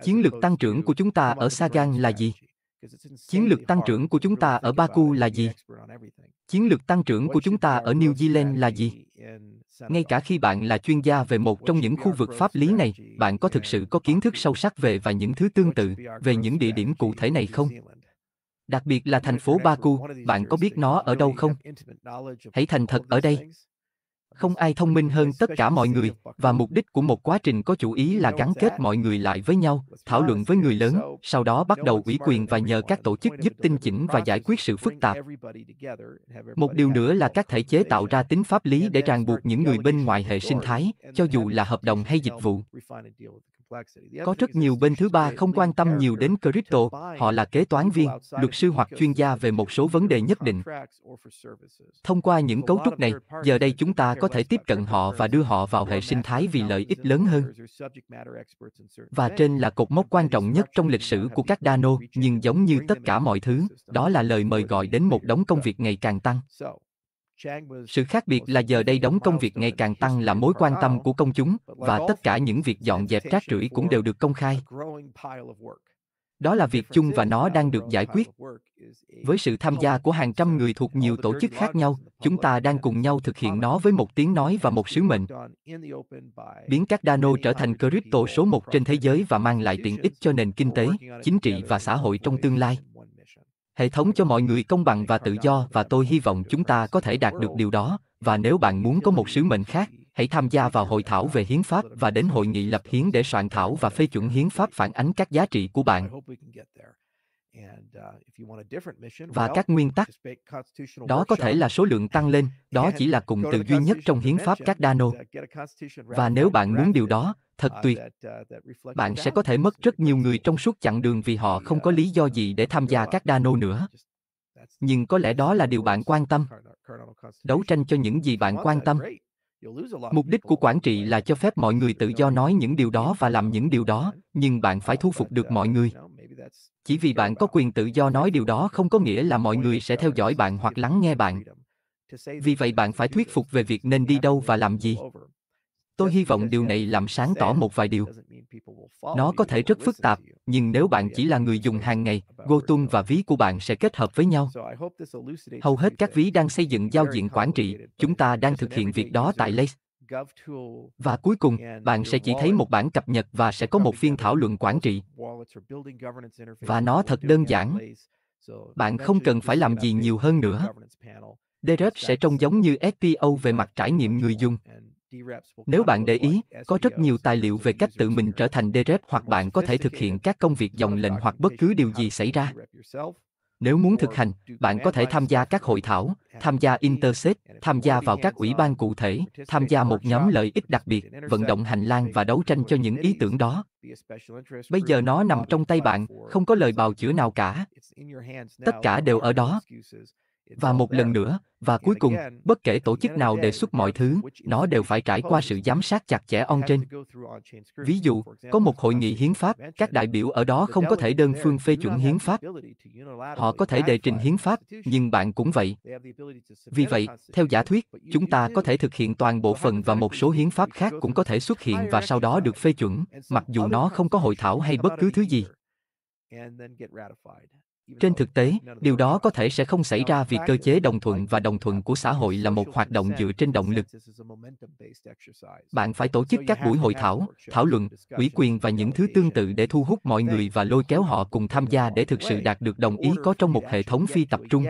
chiến lược tăng trưởng của chúng ta ở sagan là gì chiến lược tăng trưởng của chúng ta ở baku là gì chiến lược tăng trưởng của chúng ta ở new zealand là gì ngay cả khi bạn là chuyên gia về một trong những khu vực pháp lý này bạn có thực sự có kiến thức sâu sắc về và những thứ tương tự về những địa điểm cụ thể này không đặc biệt là thành phố baku bạn có biết nó ở đâu không hãy thành thật ở đây không ai thông minh hơn tất cả mọi người và mục đích của một quá trình có chủ ý là gắn kết mọi người lại với nhau thảo luận với người lớn sau đó bắt đầu ủy quyền và nhờ các tổ chức giúp tinh chỉnh và giải quyết sự phức tạp một điều nữa là các thể chế tạo ra tính pháp lý để ràng buộc những người bên ngoài hệ sinh thái cho dù là hợp đồng hay dịch vụ có rất nhiều bên thứ ba không quan tâm nhiều đến crypto, họ là kế toán viên, luật sư hoặc chuyên gia về một số vấn đề nhất định. Thông qua những cấu trúc này, giờ đây chúng ta có thể tiếp cận họ và đưa họ vào hệ sinh thái vì lợi ích lớn hơn. Và trên là cột mốc quan trọng nhất trong lịch sử của các Dano, nhưng giống như tất cả mọi thứ, đó là lời mời gọi đến một đống công việc ngày càng tăng sự khác biệt là giờ đây đóng công việc ngày càng tăng là mối quan tâm của công chúng và tất cả những việc dọn dẹp rác rưởi cũng đều được công khai đó là việc chung và nó đang được giải quyết với sự tham gia của hàng trăm người thuộc nhiều tổ chức khác nhau chúng ta đang cùng nhau thực hiện nó với một tiếng nói và một sứ mệnh biến các dano trở thành crypto số một trên thế giới và mang lại tiện ích cho nền kinh tế chính trị và xã hội trong tương lai hệ thống cho mọi người công bằng và tự do và tôi hy vọng chúng ta có thể đạt được điều đó và nếu bạn muốn có một sứ mệnh khác hãy tham gia vào hội thảo về hiến pháp và đến hội nghị lập hiến để soạn thảo và phê chuẩn hiến pháp phản ánh các giá trị của bạn và các nguyên tắc đó có thể là số lượng tăng lên đó chỉ là cùng từ duy nhất trong hiến pháp các dano và nếu bạn muốn điều đó thật ờ, tuyệt uh, bạn sẽ có thể mất rất nhiều người trong suốt chặng đường vì họ không có uh, lý do gì để tham gia các đa đano nữa nhưng có lẽ đó là điều bạn quan tâm đấu tranh cho những gì bạn quan tâm mục đích của quản trị là cho phép mọi người tự do nói những điều đó và làm những điều đó nhưng bạn phải thu phục được uh, mọi người chỉ vì bạn có quyền tự do nói điều đó không có nghĩa là mọi người sẽ theo dõi bạn hoặc lắng nghe bạn vì vậy bạn phải thuyết phục về việc nên đi đâu và làm gì Tôi hy vọng điều này làm sáng tỏ một vài điều. Nó có thể rất phức tạp, nhưng nếu bạn chỉ là người dùng hàng ngày, Gotung và ví của bạn sẽ kết hợp với nhau. Hầu hết các ví đang xây dựng giao diện quản trị, chúng ta đang thực hiện việc đó tại Lace. Và cuối cùng, bạn sẽ chỉ thấy một bản cập nhật và sẽ có một phiên thảo luận quản trị. Và nó thật đơn giản. Bạn không cần phải làm gì nhiều hơn nữa. Derek sẽ trông giống như SPO về mặt trải nghiệm người dùng. Nếu bạn để ý, có rất nhiều tài liệu về cách tự mình trở thành DREP hoặc bạn có thể thực hiện các công việc dòng lệnh hoặc bất cứ điều gì xảy ra. Nếu muốn thực hành, bạn có thể tham gia các hội thảo, tham gia Interset, tham gia vào các ủy ban cụ thể, tham gia một nhóm lợi ích đặc biệt, vận động hành lang và đấu tranh cho những ý tưởng đó. Bây giờ nó nằm trong tay bạn, không có lời bào chữa nào cả. Tất cả đều ở đó và một lần nữa và cuối cùng bất kể tổ chức nào đề xuất mọi thứ nó đều phải trải qua sự giám sát chặt chẽ on chain ví dụ có một hội nghị hiến pháp các đại biểu ở đó không có thể đơn phương phê chuẩn hiến pháp họ có thể đề trình hiến pháp nhưng bạn cũng vậy vì vậy theo giả thuyết chúng ta có thể thực hiện toàn bộ phần và một số hiến pháp khác cũng có thể xuất hiện và sau đó được phê chuẩn mặc dù nó không có hội thảo hay bất cứ thứ gì trên thực tế điều đó có thể sẽ không xảy ra vì cơ chế đồng thuận và đồng thuận của xã hội là một hoạt động dựa trên động lực bạn phải tổ chức các buổi hội thảo thảo luận ủy quyền và những thứ tương tự để thu hút mọi người và lôi kéo họ cùng tham gia để thực sự đạt được đồng ý có trong một hệ thống phi tập trung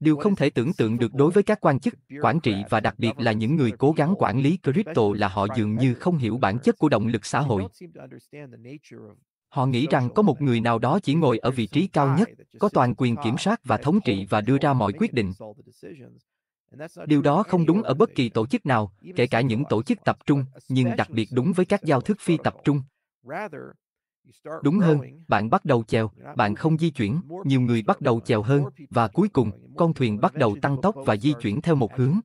Điều không thể tưởng tượng được đối với các quan chức, quản trị và đặc biệt là những người cố gắng quản lý crypto là họ dường như không hiểu bản chất của động lực xã hội. Họ nghĩ rằng có một người nào đó chỉ ngồi ở vị trí cao nhất, có toàn quyền kiểm soát và thống trị và đưa ra mọi quyết định. Điều đó không đúng ở bất kỳ tổ chức nào, kể cả những tổ chức tập trung, nhưng đặc biệt đúng với các giao thức phi tập trung. Đúng hơn, bạn bắt đầu chèo, bạn không di chuyển, nhiều người bắt đầu chèo hơn, và cuối cùng, con thuyền bắt đầu tăng tốc và di chuyển theo một hướng.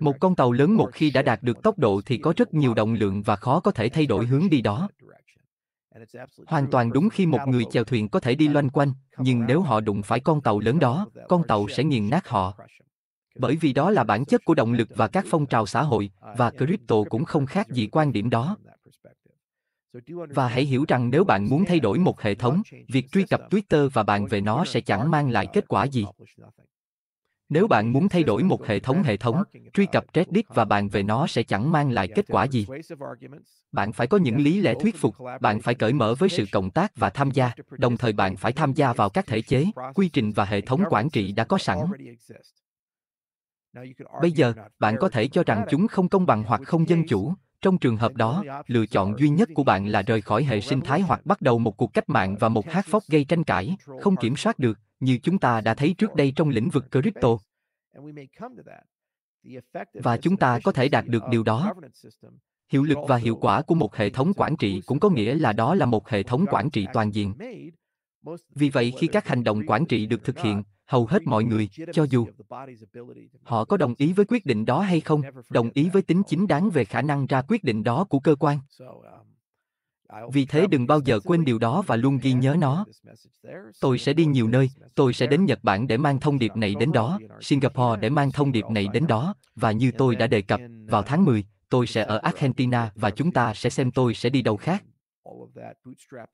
Một con tàu lớn một khi đã đạt được tốc độ thì có rất nhiều động lượng và khó có thể thay đổi hướng đi đó. Hoàn toàn đúng khi một người chèo thuyền có thể đi loanh quanh, nhưng nếu họ đụng phải con tàu lớn đó, con tàu sẽ nghiền nát họ. Bởi vì đó là bản chất của động lực và các phong trào xã hội, uh, và crypto cũng không khác gì quan điểm đó. Và hãy hiểu rằng nếu bạn muốn thay đổi một hệ thống, việc truy cập Twitter và bàn về nó sẽ chẳng mang lại kết quả gì. Nếu bạn muốn thay đổi một hệ thống hệ thống, truy cập Reddit và bàn về nó sẽ chẳng mang lại kết quả gì. Bạn phải có những lý lẽ thuyết phục, bạn phải cởi mở với sự cộng tác và tham gia, đồng thời bạn phải tham gia vào các thể chế, quy trình và hệ thống quản trị đã có sẵn. Bây giờ, bạn có thể cho rằng chúng không công bằng hoặc không dân chủ, trong trường hợp đó, lựa chọn duy nhất của bạn là rời khỏi hệ sinh thái hoặc bắt đầu một cuộc cách mạng và một hát phóc gây tranh cãi, không kiểm soát được, như chúng ta đã thấy trước đây trong lĩnh vực crypto. Và chúng ta có thể đạt được điều đó. Hiệu lực và hiệu quả của một hệ thống quản trị cũng có nghĩa là đó là một hệ thống quản trị toàn diện. Vì vậy khi các hành động quản trị được thực hiện, hầu hết mọi người, cho dù họ có đồng ý với quyết định đó hay không, đồng ý với tính chính đáng về khả năng ra quyết định đó của cơ quan. Vì thế đừng bao giờ quên điều đó và luôn ghi nhớ nó. Tôi sẽ đi nhiều nơi, tôi sẽ đến Nhật Bản để mang thông điệp này đến đó, Singapore để mang thông điệp này đến đó, và như tôi đã đề cập, vào tháng 10, tôi sẽ ở Argentina và chúng ta sẽ xem tôi sẽ đi đâu khác.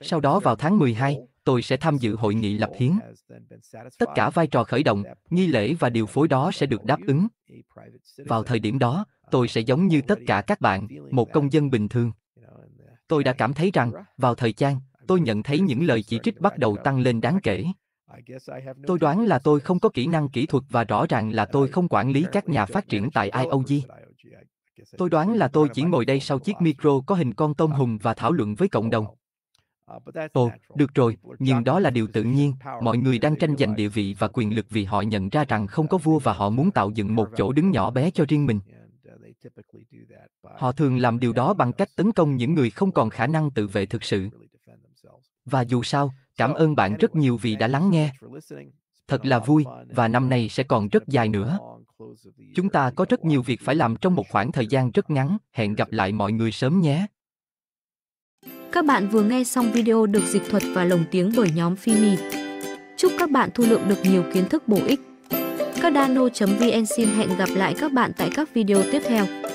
Sau đó vào tháng 12, tôi sẽ tham dự hội nghị lập hiến. Tất cả vai trò khởi động, nghi lễ và điều phối đó sẽ được đáp ứng. Vào thời điểm đó, tôi sẽ giống như tất cả các bạn, một công dân bình thường tôi đã cảm thấy rằng, vào thời gian, tôi nhận thấy những lời chỉ trích bắt đầu tăng lên đáng kể. Tôi đoán là tôi không có kỹ năng kỹ thuật và rõ ràng là tôi không quản lý các nhà phát triển tại IOG. Tôi đoán là tôi chỉ ngồi đây sau chiếc micro có hình con tôm hùm và thảo luận với cộng đồng. Ồ, được rồi, nhưng đó là điều tự nhiên, mọi người đang tranh giành địa vị và quyền lực vì họ nhận ra rằng không có vua và họ muốn tạo dựng một chỗ đứng nhỏ bé cho riêng mình, Họ thường làm điều đó bằng cách tấn công những người không còn khả năng tự vệ thực sự. Và dù sao, cảm ơn bạn rất nhiều vì đã lắng nghe. Thật là vui, và năm nay sẽ còn rất dài nữa. Chúng ta có rất nhiều việc phải làm trong một khoảng thời gian rất ngắn. Hẹn gặp lại mọi người sớm nhé. Các bạn vừa nghe xong video được dịch thuật và lồng tiếng bởi nhóm Fimi. Chúc các bạn thu lượm được nhiều kiến thức bổ ích. Cardano.vn xin hẹn gặp lại các bạn tại các video tiếp theo.